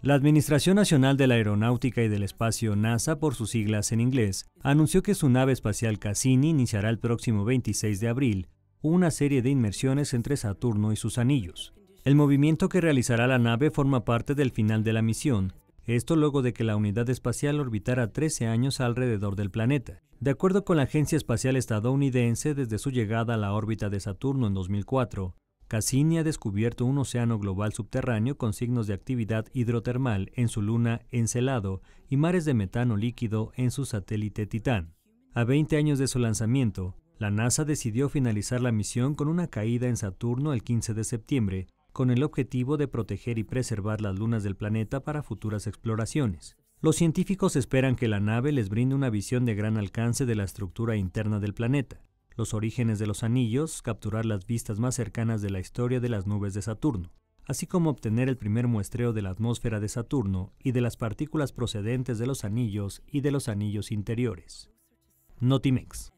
La Administración Nacional de la Aeronáutica y del Espacio NASA, por sus siglas en inglés, anunció que su nave espacial Cassini iniciará el próximo 26 de abril una serie de inmersiones entre Saturno y sus anillos. El movimiento que realizará la nave forma parte del final de la misión, esto luego de que la unidad espacial orbitara 13 años alrededor del planeta. De acuerdo con la Agencia Espacial Estadounidense, desde su llegada a la órbita de Saturno en 2004, Cassini ha descubierto un océano global subterráneo con signos de actividad hidrotermal en su luna Encelado y mares de metano líquido en su satélite Titán. A 20 años de su lanzamiento, la NASA decidió finalizar la misión con una caída en Saturno el 15 de septiembre, con el objetivo de proteger y preservar las lunas del planeta para futuras exploraciones. Los científicos esperan que la nave les brinde una visión de gran alcance de la estructura interna del planeta, los orígenes de los anillos, capturar las vistas más cercanas de la historia de las nubes de Saturno, así como obtener el primer muestreo de la atmósfera de Saturno y de las partículas procedentes de los anillos y de los anillos interiores. Notimex